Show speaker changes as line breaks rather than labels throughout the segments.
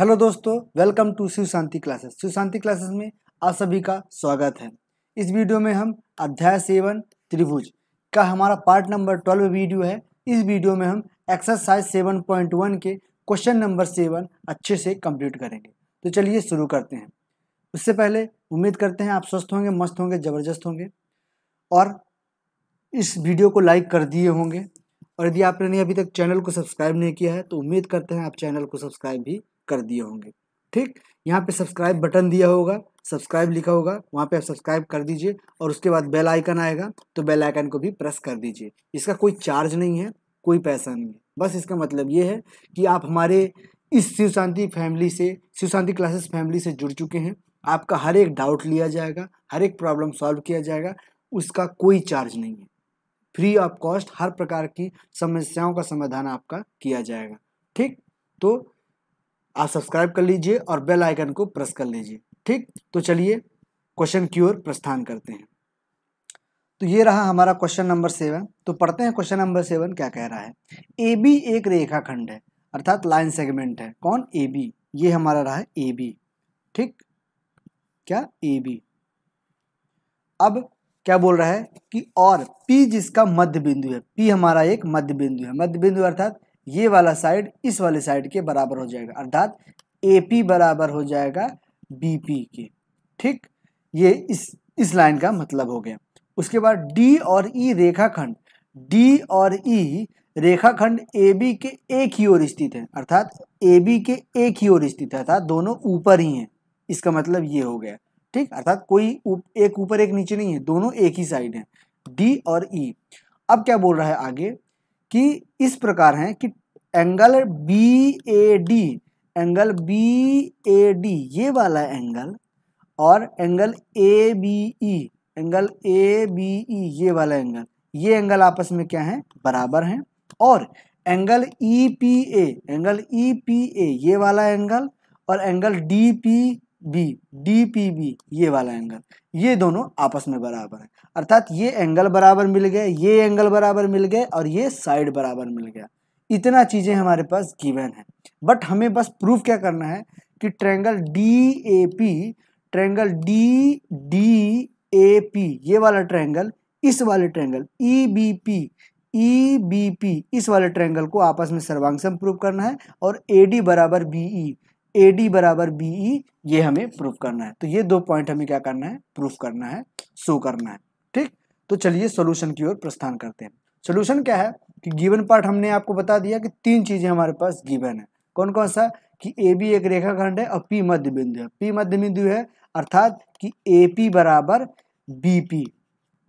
Hello दोस्तों welcome to Shiv Shanti classes Shiv Shanti classes में आप सभी का स्वागत है इस वीडियो में हम अध्याय सेवन त्रिभुज का हमारा पार्ट नंबर ट्वेल्व वीडियो है इस वीडियो में हम एक्सरसाइज सेवन पॉइंट वन के क्वेश्चन नंबर सेवन अच्छे से कंप्लीट करेंगे तो चलिए शुरू करते हैं उससे पहले उम्मीद करते हैं आप स्वस्थ होंगे मस्त होंगे ज़बरदस्त होंगे और इस वीडियो को लाइक कर दिए होंगे और यदि आपने अभी तक चैनल को सब्सक्राइब नहीं किया है तो उम्मीद करते हैं आप चैनल को सब्सक्राइब भी कर दिए होंगे ठीक यहाँ पे सब्सक्राइब बटन दिया होगा सब्सक्राइब लिखा होगा वहाँ पे आप सब्सक्राइब कर दीजिए और उसके बाद बेल आइकन आएगा तो बेल आइकन को भी प्रेस कर दीजिए इसका कोई चार्ज नहीं है कोई पैसा नहीं है बस इसका मतलब ये है कि आप हमारे इस शिव शांति फैमिली से शिव शांति क्लासेस फैमिली से जुड़ चुके हैं आपका हर एक डाउट लिया जाएगा हर एक प्रॉब्लम सॉल्व किया जाएगा उसका कोई चार्ज नहीं है फ्री ऑफ कॉस्ट हर प्रकार की समस्याओं का समाधान आपका किया जाएगा ठीक तो आप सब्सक्राइब कर लीजिए और बेल आइकन को प्रेस कर लीजिए ठीक तो चलिए क्वेश्चन की ओर प्रस्थान करते हैं तो ये रहा हमारा क्वेश्चन नंबर सेवन तो पढ़ते हैं क्वेश्चन नंबर सेवन क्या कह रहा है ए बी एक रेखाखंड है अर्थात लाइन सेगमेंट है कौन ए बी ये हमारा रहा ए बी ठीक क्या ए बी अब क्या बोल रहा है कि और पी जिसका मध्य बिंदु है पी हमारा एक मध्य बिंदु है मध्य बिंदु अर्थात ये वाला साइड इस वाले साइड के बराबर हो जाएगा अर्थात ए पी बराबर हो जाएगा बी पी के ठीक ये इस इस लाइन का मतलब हो गया उसके बाद डी और ई e रेखाखंड डी और ई e रेखाखंड ए बी के एक ही ओर स्थित है अर्थात ए बी के एक ही ओर स्थित है अर्थात दोनों ऊपर ही हैं इसका मतलब ये हो गया ठीक अर्थात कोई उप, एक ऊपर एक नीचे नहीं है दोनों एक ही साइड हैं डी और ई e. अब क्या बोल रहा है आगे कि इस प्रकार हैं कि angle B A D angle B A D ये वाला एंगल और angle A B E angle A B E ये वाला एंगल ये एंगल आपस में क्या हैं बराबर हैं और angle E P A angle E P A ये वाला एंगल और angle D P B D P B ये वाला एंगल ये दोनों आपस में बराबर है अर्थात ये एंगल बराबर मिल गए ये एंगल बराबर मिल गए और ये साइड बराबर मिल गया इतना चीज़ें हमारे पास गिवन है बट हमें बस प्रूफ क्या करना है कि triangle D A P triangle D D A P ये वाला ट्रैंगल इस वाले triangle E B P E B P इस वाले ट्रैंगल को आपस में सर्वांगसम प्रूव करना है और ए डी बराबर B E e. A D बराबर बी ई e, ये हमें प्रूफ करना है तो ये दो पॉइंट हमें क्या करना है प्रूफ करना है शो करना है ठीक तो चलिए सोल्यूशन की ओर प्रस्थान करते हैं सोल्यूशन क्या है कि गिवन पार्ट हमने आपको बता दिया कि तीन चीज़ें हमारे पास गिवन है कौन कौन सा कि ए बी एक रेखाखंड है और पी मध्य बिंदु है पी मध्य बिंदु है अर्थात कि ए पी बराबर बी पी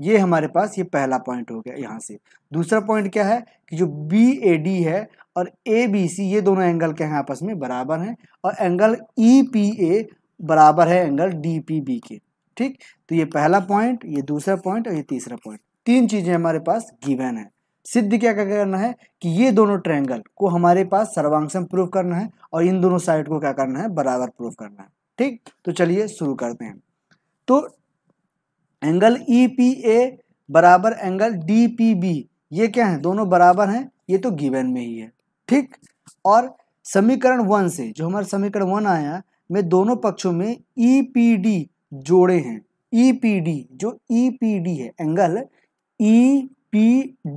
ये हमारे पास ये पहला पॉइंट हो गया यहाँ से दूसरा पॉइंट क्या है कि जो बी ए डी है और ए बी सी ये दोनों एंगल क्या हैं आपस में बराबर हैं और एंगल ई पी ए बराबर है एंगल डी पी बी के ठीक तो ये पहला पॉइंट ये दूसरा पॉइंट और ये तीसरा पॉइंट तीन चीज़ें हमारे पास गिवन है सिद्ध क्या क्या करना है कि ये दोनों ट्रायंगल को हमारे पास सर्वांगसम प्रूव करना है और इन दोनों साइड को क्या करना है बराबर प्रूव करना है ठीक तो चलिए शुरू करते हैं तो एंगल ई पी ए बराबर एंगल डी पी बी ये क्या है दोनों बराबर हैं ये तो गिवन में ही है ठीक और समीकरण वन से जो हमारा समीकरण वन आया में दोनों पक्षों में ई पी डी जोड़े हैं ई पी डी जो ई पी डी है एंगल ई पी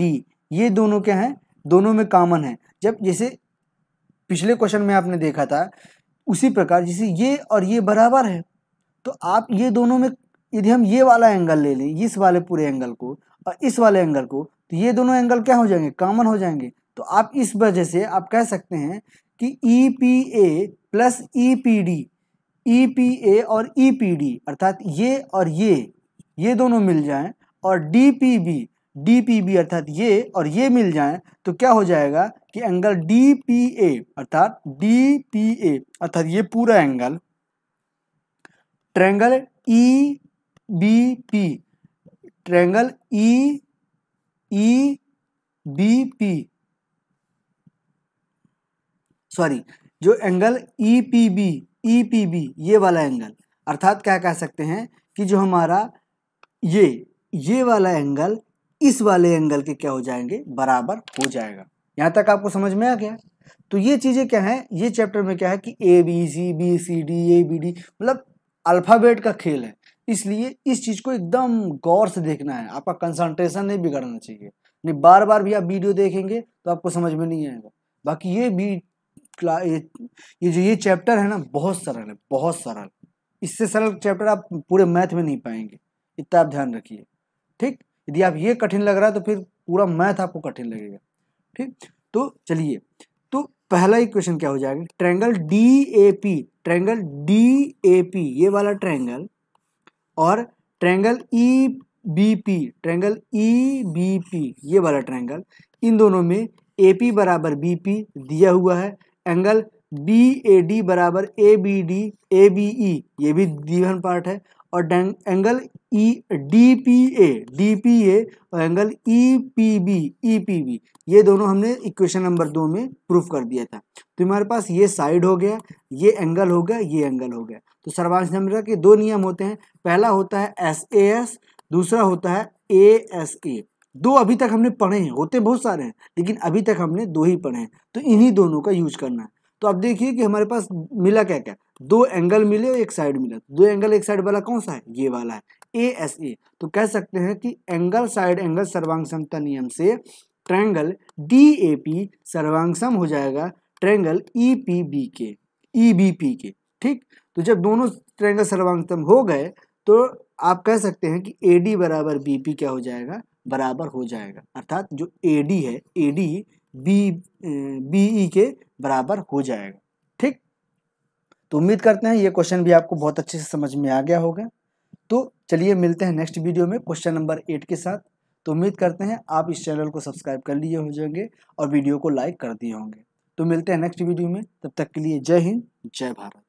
डी ये दोनों क्या हैं दोनों में कॉमन है जब जैसे पिछले क्वेश्चन में आपने देखा था उसी प्रकार जैसे ये और ये बराबर है तो आप ये दोनों में यदि हम ये वाला एंगल ले लें इस वाले पूरे एंगल को और इस वाले एंगल को तो ये दोनों एंगल क्या हो जाएंगे कॉमन हो जाएंगे तो आप इस वजह से आप कह सकते हैं कि E P A plus E P D E P A और ई पी डी अर्थात ये और ये ये दोनों मिल जाएं और D P B D P B अर्थात ये और ये मिल जाएं तो क्या हो जाएगा कि एंगल डी पी ए अर्थात डी पी ए अर्थात ये पूरा angle triangle E B P triangle E E B P sorry जो angle E P B E P B ये वाला एंगल अर्थात क्या कह सकते हैं कि जो हमारा ये ये वाला एंगल इस वाले एंगल के क्या हो जाएंगे बराबर हो जाएगा यहाँ तक आपको समझ में आ गया तो ये चीज़ें क्या हैं ये चैप्टर में क्या है कि A B C B C D A B D मतलब अल्फ़ाबेट का खेल है इसलिए इस चीज़ को एकदम गौर से देखना है आपका कंसंट्रेशन नहीं बिगड़ना चाहिए नहीं बार बार भी आप वीडियो देखेंगे तो आपको समझ में नहीं आएगा बाकी ये भी ये, जो ये चैप्टर है ना बहुत सरल है बहुत सरल इससे सरल चैप्टर आप पूरे मैथ में नहीं पाएंगे इतना आप ध्यान रखिए ठीक यदि आप ये कठिन लग रहा है तो फिर पूरा मैथ आपको कठिन लगेगा ठीक तो चलिए तो पहला ही क्वेश्चन क्या हो जाएगा triangle D A P triangle D A P ये वाला ट्रैंगल और triangle E B P triangle E B P ये वाला ट्रैंगल इन दोनों में ए पी बराबर बी पी दिया हुआ है एंगल बी ए डी बराबर A B D A B E ये भी दीवन पार्ट है और angle E D P A D P A और angle E P B E P B ये दोनों हमने इक्वेशन नंबर दो में प्रूफ कर दिया था तो हमारे पास ये साइड हो गया ये एंगल हो गया ये एंगल हो गया तो सर्वांश नंबर के दो नियम होते हैं पहला होता है एस ए एस दूसरा होता है ए एस ए दो अभी तक हमने पढ़े हैं होते बहुत सारे हैं लेकिन अभी तक हमने दो ही पढ़े हैं तो इन्हीं दोनों का यूज करना है तो अब देखिए कि हमारे पास मिला क्या क्या दो एंगल मिले और एक साइड मिला दो एंगल एक साइड वाला कौन सा है ये वाला है ए एस ए तो कह सकते हैं कि एंगल साइड एंगल सर्वांग समता नियम से ट्रैंगल डी ए पी सर्वांगसम हो जाएगा ट्रैंगल ई पी बी के ई बी पी के ठीक तो जब दोनों ट्रैंगल सर्वांगसम हो गए तो आप कह सकते हैं कि ए डी बराबर बी पी क्या हो जाएगा बराबर हो जाएगा अर्थात जो ए डी है A D B B E के बराबर हो जाएगा ठीक तो उम्मीद करते हैं ये क्वेश्चन भी आपको बहुत अच्छे से समझ में आ गया होगा तो चलिए मिलते हैं नेक्स्ट वीडियो में क्वेश्चन नंबर एट के साथ तो उम्मीद करते हैं आप इस चैनल को सब्सक्राइब कर लिए हो जाएंगे और वीडियो को लाइक कर दिए होंगे तो मिलते हैं नेक्स्ट वीडियो में तब तक के लिए जय हिंद जय भारत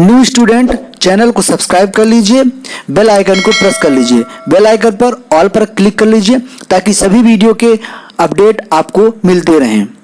न्यू स्टूडेंट चैनल को सब्सक्राइब कर लीजिए बेल आइकन को प्रेस कर लीजिए बेल आइकन पर ऑल पर क्लिक कर लीजिए ताकि सभी वीडियो के अपडेट आपको मिलते रहें